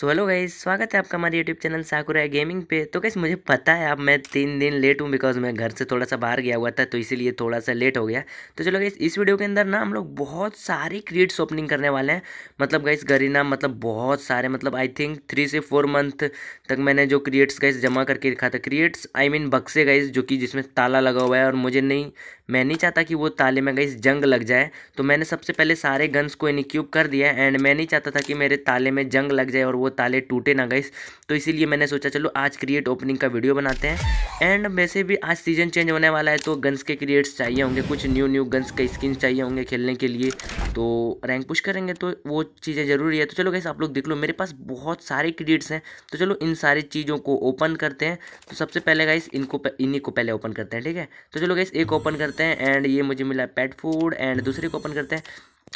So hello guys स्वागत है आपका हमारे यूट्यूब चैनल साकुरा गेमिंग पे तो कैसे मुझे पता है अब मैं तीन दिन लेट हूँ बिकॉज मैं घर से थोड़ा सा बाहर गया हुआ था तो इसीलिए थोड़ा सा लेट हो गया तो चलो गाइज इस वीडियो के अंदर ना हम लोग बहुत सारी क्रिएट्स ओपनिंग करने वाले हैं मतलब गाइज गरीना मतलब बहुत सारे मतलब आई थिंक थ्री से फोर मंथ तक मैंने जो क्रिएट्स गाइज जमा करके रखा था क्रिएट्स आई मीन बक्से गाइज जो कि जिसमें ताला लगा हुआ है और मुझे नहीं मैं नहीं चाहता कि वो ताले में गाइज जंग लग जाए तो मैंने सबसे पहले सारे गन्स को इनिक्यूब कर दिया एंड मैं नहीं चाहता था कि मेरे ताले में जंग लग जाए और वो वो ताले टूटे ना गई तो इसीलिए मैंने सोचा चलो आज क्रिएट ओपनिंग का वीडियो बनाते हैं एंड वैसे भी आज सीजन चेंज होने वाला है तो गन्स के क्रिएट्स चाहिए होंगे कुछ न्यू न्यू गन्स के स्किन चाहिए होंगे खेलने के लिए तो रैंक पुश करेंगे तो वो चीज़ें ज़रूरी है तो चलो गैस आप लोग देख लो मेरे पास बहुत सारे क्रिएट्स हैं तो चलो इन सारी चीज़ों को ओपन करते हैं तो सबसे पहले गाइस इनको इन्हीं को पहले ओपन करते हैं ठीक है तो चलो गैस एक ओपन करते हैं एंड ये मुझे मिला पेट फूड एंड दूसरे को ओपन करते हैं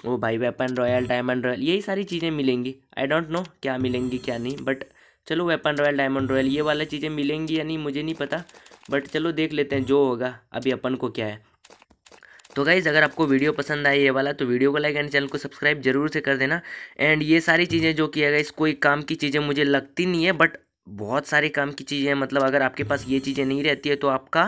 वो भाई वेपन रॉयल डायमंड रॉयल यही सारी चीज़ें मिलेंगी आई डोंट नो क्या मिलेंगी क्या नहीं बट चलो वेपन रॉयल डायमंड रॉयल ये वाला चीज़ें मिलेंगी या नहीं मुझे नहीं पता बट चलो देख लेते हैं जो होगा अभी अपन को क्या है तो गाइज़ अगर आपको वीडियो पसंद आए ये वाला तो वीडियो को लाइक एंड चैनल को सब्सक्राइब जरूर से कर देना एंड ये सारी चीज़ें जो किया गया इस कोई काम की चीज़ें मुझे लगती नहीं है बट बहुत सारे काम की चीज़ें हैं मतलब अगर आपके पास ये चीज़ें नहीं रहती है तो आपका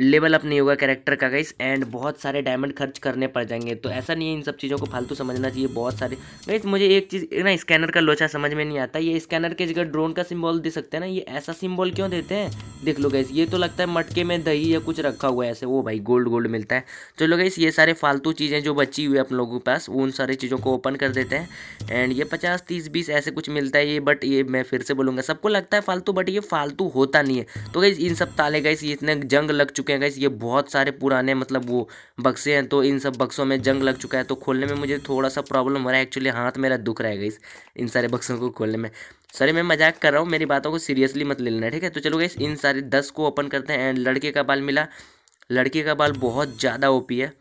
लेवल अप नहीं होगा कैरेक्टर का गाइस एंड बहुत सारे डायमंड खर्च करने पड़ जाएंगे तो ऐसा नहीं है इन सब चीज़ों को फालतू समझना चाहिए बहुत सारे गाइस मुझे एक चीज़ ना स्कैनर का लोचा समझ में नहीं आता ये स्कैनर के जगह ड्रोन का सिम्बॉल दे सकते हैं ना ये ऐसा सिम्बॉल क्यों देते हैं देख लो गाइस ये तो लगता है मटके में दही या कुछ रखा हुआ है ऐसे वो भाई गोल्ड गोल्ड मिलता है चलो गाइस ये सारे फालतू चीज़ें जो बची हुई है अपन लोगों के पास उन सारी चीज़ों को ओपन कर देते हैं एंड ये पचास तीस बीस ऐसे कुछ मिलता है ये बट ये मैं फिर से बोलूँगा सबको लगता है फालतू बट ये फालतू होता नहीं है तो गाइस इन सब ताले गाइस ये इतने जंग लग चुके चुके हैं गाइस ये बहुत सारे पुराने मतलब वो बक्से हैं तो इन सब बक्सों में जंग लग चुका है तो खोलने में मुझे थोड़ा सा प्रॉब्लम हो रहा है एक्चुअली हाथ मेरा दुख रहा है गाइस इन सारे बक्सों को खोलने में सर मैं मजाक कर रहा हूँ मेरी बातों को सीरियसली मत ले लेना ठीक है तो चलो गाइस इन सारे दस को ओपन करते हैं एंड लड़के का बाल मिला लड़के का बाल बहुत ज़्यादा ओपी है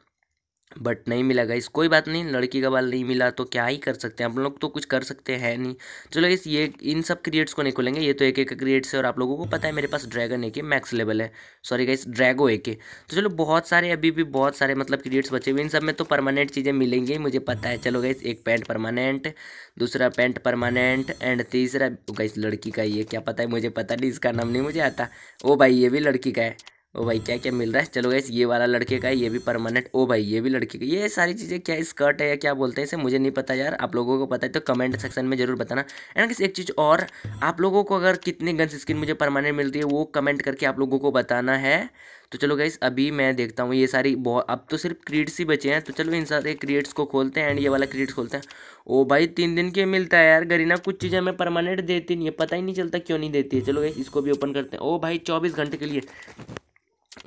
बट नहीं मिला गाइस कोई बात नहीं लड़की का बाल नहीं मिला तो क्या ही कर सकते हैं हम लोग तो कुछ कर सकते हैं नहीं चलो इस ये इन सब क्रिएट्स को नहीं खोलेंगे ये तो एक एक क्रिएट्स है और आप लोगों को पता है मेरे पास ड्रैगन एक मैक्स लेवल है सॉरी गाइस ड्रैगो एक तो चलो बहुत सारे अभी भी बहुत सारे मतलब क्रिएट्स बचे हुए इन सब में तो परमानेंट चीज़ें मिलेंगी मुझे पता है चलो गाइस एक पैंट परमानेंट दूसरा पैंट परमानेंट एंड तीसरा गाइस लड़की का ये क्या पता है मुझे पता नहीं इसका नाम नहीं मुझे आता ओ भाई ये भी लड़की का है ओ भाई क्या क्या मिल रहा है चलो गाइस ये वाला लड़के का है ये भी परमानेंट ओ भाई ये भी लड़के का ये सारी चीज़ें क्या स्कर्ट है या क्या बोलते हैं इसे मुझे नहीं पता यार आप लोगों को पता है तो कमेंट सेक्शन में जरूर बताना एंड गैस एक चीज़ और आप लोगों को अगर कितनी गन स्किन मुझे परमानेंट मिलती है वो कमेंट करके आप लोगों को बताना है तो चलो गाइस अभी मैं देखता हूँ ये सारी अब तो सिर्फ क्रीड्स ही बचे हैं तो चलो इन सारे क्रीड्स को खोलते हैं एंड ये वाला क्रीड्स खोलते हैं ओ भाई तीन दिन के मिलता है यार गरीना कुछ चीज़ें हमें परमानेंट देती नहीं है पता ही नहीं चलता क्यों नहीं देती है चलो गाइस इसको भी ओपन करते हैं ओ भाई चौबीस घंटे के लिए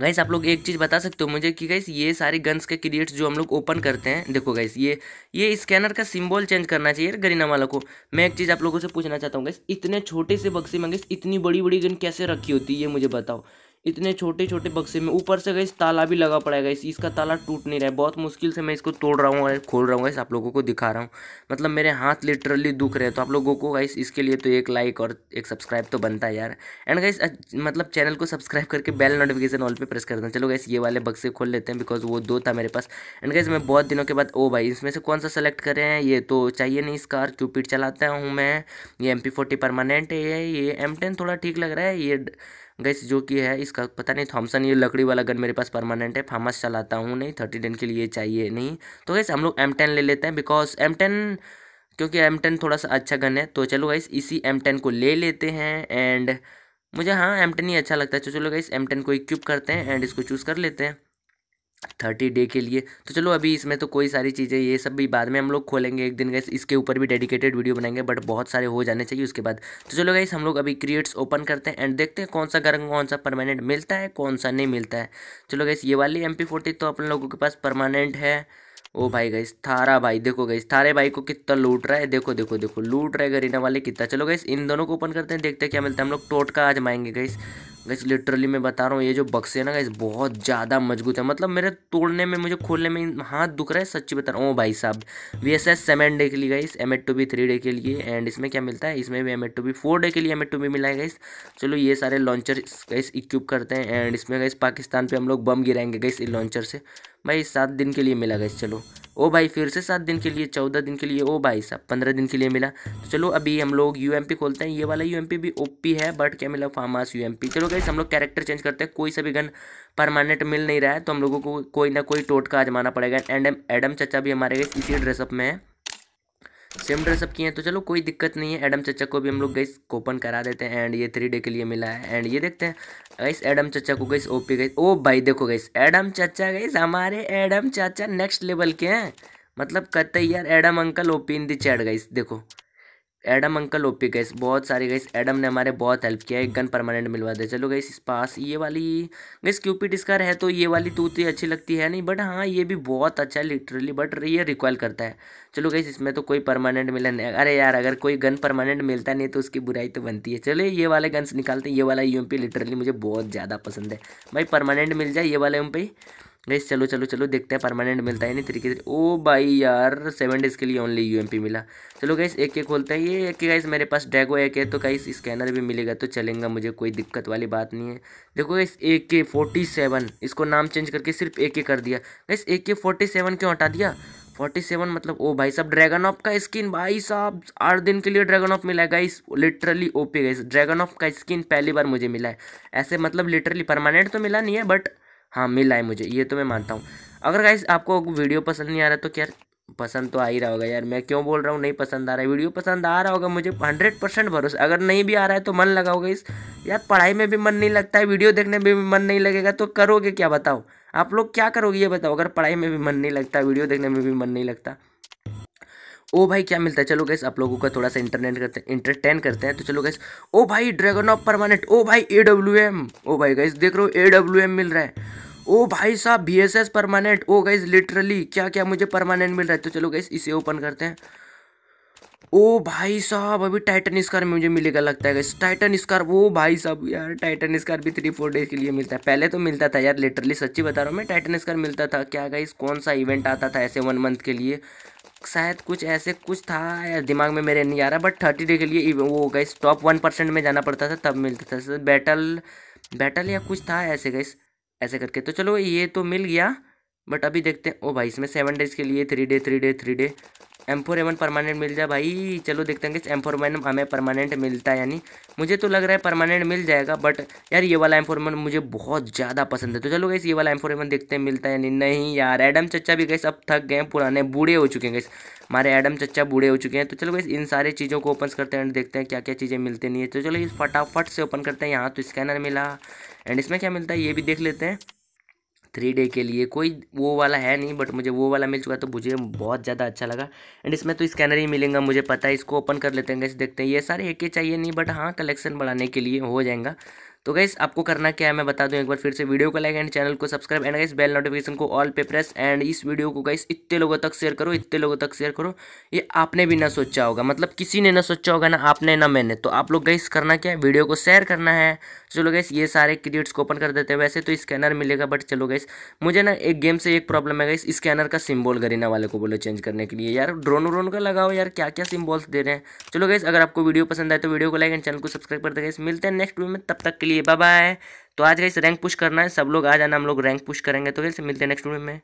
गाइस आप लोग एक चीज़ बता सकते हो मुझे कि गाइस ये सारे गन्स के क्रिएट्स जो हम लोग ओपन करते हैं देखो गाइस ये ये स्कैनर का सिंबल चेंज करना चाहिए गरीना वाला को मैं एक चीज़ आप लोगों से पूछना चाहता हूँ गाइस इतने छोटे से बक्से में गाइस इतनी बड़ी बड़ी गन कैसे रखी होती है ये मुझे बताओ इतने छोटे छोटे बक्से में ऊपर से गई ताला भी लगा पड़ा है इसका ताला टूट नहीं रहा है बहुत मुश्किल से मैं इसको तोड़ रहा हूँ और खोल रहा हूँ इस आप लोगों को दिखा रहा हूँ मतलब मेरे हाथ लिटरली दुख रहे हैं तो आप लोगों को गाइस इसके लिए तो एक लाइक और एक सब्सक्राइब तो बनता है यार एंड गाइस मतलब चैनल को सब्सक्राइब करके बेल नोटिफिकेशन ऑल पर प्रेस कर देना चलो गाइस ये वाले बक्से खोल लेते हैं बिकॉज वो दो था मेरे पास एंड गाइस मैं बहुत दिनों के बाद ओ भाई इसमें से कौन सा सेलेक्ट कर रहे हैं ये तो चाहिए नहीं स्कार क्यूपिड चलाता हूँ मैं ये एम पी परमानेंट है ये एम थोड़ा ठीक लग रहा है ये गैस जो कि है इसका पता नहीं थॉमसन ये लकड़ी वाला गन मेरे पास परमानेंट है फार्मस चलाता हूँ नहीं थर्टी टेन के लिए चाहिए नहीं तो गैस हम लोग एम टेन ले लेते हैं बिकॉज एम टेन क्योंकि एम टेन थोड़ा सा अच्छा गन है तो चलो गैस इसी एम टेन को ले लेते हैं एंड मुझे हाँ एम टेन ही अच्छा लगता है तो चलो गैस एम टेन को इक्विप करते हैं एंड इसको चूज़ कर लेते हैं थर्टी डे के लिए तो चलो अभी इसमें तो कोई सारी चीज़ें ये सब भी बाद में हम लोग खोलेंगे एक दिन गैस इसके ऊपर भी डेडिकेटेड वीडियो बनाएंगे बट बहुत सारे हो जाने चाहिए उसके बाद तो चलो गैस हम लोग अभी क्रिएट्स ओपन करते हैं एंड देखते हैं कौन सा गर्म कौन सा परमानेंट मिलता है कौन सा नहीं मिलता है चलो गैस ये वाली एम तो अपन लोगों के पास परमानेंट है ओ भाई गई थारा भाई देखो गई थारे भाई को कितना लूट रहा है देखो देखो देखो लूट रहे गरीना वाले कितना चलो गई इन दोनों को ओपन करते हैं देखते हैं क्या मिलता है हम लोग टोटका आजमाएंगे गई गैस लिटरली मैं बता रहा हूँ ये जो बक्से है ना गैस बहुत ज़्यादा मजबूत है मतलब मेरे तोड़ने में मुझे खोलने में हाथ दुख रहा है सच्ची बता रहा हूँ भाई साहब V S S seven day के लिए गई M ad two B three day के लिए एंड इसमें क्या मिलता है इसमें भी M ad two B four day के लिए एम एड टू बी मिला है गैस चलो ये सारे लॉन्चर गैस इक्व करते हैं एंड इसमें गैस पाकिस्तान पर हम लोग बम गिराएंगे गैस इस लॉन्चर से भाई सात दिन के लिए मिला गैस चलो ओ भाई फिर से सात दिन के लिए चौदह दिन के लिए ओ भाई साहब पंद्रह दिन के लिए मिला तो चलो अभी हम लोग यू खोलते हैं ये वाला यू भी ओ है बट क्या मिला फार्मास यू चलो गई हम लोग कैरेक्टर चेंज करते हैं कोई सा भी गन परमानेंट मिल नहीं रहा है तो हम लोगों को कोई ना कोई टोटका आजमाना पड़ेगा एंड एडम चचा भी हमारे इसी ड्रेसअप में है सेम ड्रेस अब किए हैं तो चलो कोई दिक्कत नहीं है एडम चचा को भी हम लोग गैस हम्म। कोपन करा देते हैं एंड ये थ्री डे के लिए मिला है एंड ये देखते हैं गैस एडम चचा को गैस ओपी गई ओ भाई देखो गैस एडम चचा गैस हमारे एडम चाचा नेक्स्ट लेवल के हैं मतलब कहते यार Adam uncle OP in the chat गई देखो एडम अंकल ओपी गैस बहुत सारे गैस एडम ने हमारे बहुत हेल्प किया एक गन परमानेंट मिलवा दे चलो गैस इस पास ये वाली गैस क्यूपिड इसका है तो ये वाली तो उतनी अच्छी लगती है नहीं बट हाँ ये भी बहुत अच्छा है लिटरली बट ये रिक्वायर करता है चलो गैस इसमें तो कोई परमानेंट मिला नहीं अरे यार अगर कोई गन परमानेंट मिलता नहीं तो उसकी बुराई तो बनती है चलो ये वाले गन्स निकालते हैं ये वाला यूम e लिटरली मुझे बहुत ज़्यादा पसंद है भाई परमानेंट मिल जाए ये वाला यू e गैस चलो चलो चलो देखते हैं परमानेंट मिलता है नहीं तरीके से ओ भाई यार सेवन डेज़ के लिए ओनली यू मिला चलो गैस एक के खोलता है ये एक गैस मेरे पास डैगो एक है तो गैस स्कैनर भी मिलेगा तो चलेगा मुझे कोई दिक्कत वाली बात नहीं है देखो गैस ए के फोर्टी सेवन इसको नाम चेंज करके सिर्फ ए के कर दिया गैस ए के फोर्टी सेवन क्यों हटा दिया फोर्टी सेवन मतलब ओ भाई साहब ड्रैगन ऑफ का स्किन भाई साहब आठ दिन के लिए ड्रैगन ऑफ मिला है guys literally OP guys dragon of का स्किन पहली बार मुझे मिला है ऐसे मतलब लिटरली परमानेंट तो मिला नहीं है बट हाँ मिला है मुझे ये तो मैं मानता हूँ अगर गाइस आपको वीडियो पसंद नहीं आ रहा तो क्या पसंद तो आ ही रहा होगा यार मैं क्यों बोल रहा हूँ नहीं पसंद आ रहा है वीडियो पसंद आ रहा होगा मुझे हंड्रेड परसेंट भरोसा अगर नहीं भी आ रहा है तो मन लगाओगे इस यार पढ़ाई में भी मन नहीं लगता है वीडियो देखने में भी मन नहीं लगेगा तो करोगे क्या बताओ आप लोग क्या करोगे ये बताओ अगर पढ़ाई में भी मन नहीं लगता वीडियो देखने में भी मन नहीं लगता ओ भाई क्या मिलता है चलो गैस आप लोगों का थोड़ा सा इंटरनेट करते हैं इंटरटेन करते हैं तो चलो गैस ओ भाई ड्रैगन ऑफ परमानेंट ओ भाई ए डब्ल्यू एम ओ भाई गैस देख रहे हो ए डब्ल्यू एम मिल रहा है ओ भाई साहब बी एस एस परमानेंट ओ गैस लिटरली क्या क्या मुझे परमानेंट मिल रहा है तो चलो गैस इसे ओपन करते हैं ओ भाई साहब अभी टाइटन स्कार में मुझे मिलेगा लगता है गैस टाइटन स्कार वो भाई साहब यार टाइटन स्कार भी थ्री फोर डेज के लिए मिलता है पहले तो मिलता था यार लिटरली सच्ची बता रहा हूँ मैं टाइटन स्कार मिलता था क्या गाइस कौन सा इवेंट आता था ऐसे वन मंथ के लिए शायद कुछ ऐसे कुछ था यार दिमाग में मेरे नहीं आ रहा बट थर्टी डे के लिए वो हो टॉप वन परसेंट में जाना पड़ता था तब मिलता था बैटल बैटल या कुछ था ऐसे गई ऐसे करके तो चलो ये तो मिल गया बट अभी देखते हैं ओ भाई इसमें सेवन डेज के लिए three day three day three day M four A one permanent मिल जाए भाई चलो देखते हैं कि एम फोर एम हमें परमानेंट मिलता है यानी मुझे तो लग रहा है परमानेंट मिल जाएगा बट यार ये वाला एम फोर एवन मुझे बहुत ज़्यादा पसंद है तो चलो गैस ये वाला एम फोर एवन देखते हैं मिलता है यानी नहीं यार एडम चच्चा भी गैस अब थक गए पुराने बूढ़े हो चुके हैं गैस हमारे एडम चच्चा बूढ़े हो चुके हैं तो चलो गैस इन सारे चीज़ों को ओपन करते हैं देखते हैं क्या क्या चीज़ें मिलती नहीं है तो चलो इस फटाफट से ओपन करते हैं यहाँ तो स्कैनर मिला एंड इसमें क्या मिलता है ये भी देख लेते हैं थ्री डे के लिए कोई वो वाला है नहीं बट मुझे वो वाला मिल चुका तो मुझे बहुत ज़्यादा अच्छा लगा एंड इसमें तो स्कैनर ही मिलेगा मुझे पता है इसको ओपन कर लेते हैं कैसे देखते हैं ये सारे एक ही चाहिए नहीं बट हाँ कलेक्शन बढ़ाने के लिए हो जाएगा तो गैस आपको करना क्या है मैं बता दूं एक बार फिर से वीडियो को लाइक एंड चैनल को subscribe and guys bell notification को ऑल पे प्रेस एंड इस वीडियो को गैस इतने लोगों तक शेयर करो इतने लोगों तक शेयर करो ये आपने भी ना सोचा होगा मतलब किसी ने ना सोचा होगा ना आपने ना मैंने तो आप लोग गैस करना क्या है वीडियो को शेयर करना है चलो गैस ये सारे क्रिएट्स को ओपन कर देते हैं वैसे तो स्कैनर मिलेगा बट चलो गैस मुझे ना एक गेम से एक प्रॉब्लम है गैस स्कैनर का सिम्बॉल गरीना वाले को बोलो चेंज करने के लिए यार ड्रोन व्रोन का लगाओ यार क्या क्या सिम्बॉल्स दे रहे हैं चलो गैस अगर आपको वीडियो पसंद आए तो वीडियो को लाइक एंड चैनल को सब्सक्राइब कर दे गैस मिलते हैं नेक्स्ट वीडियो में तब तक के लिए बाय बाय तो आज गई रैंक पुश करना है सब लोग आ जाना हम लोग रैंक पुश करेंगे तो से मिलते हैं नेक्स्ट वीडियो में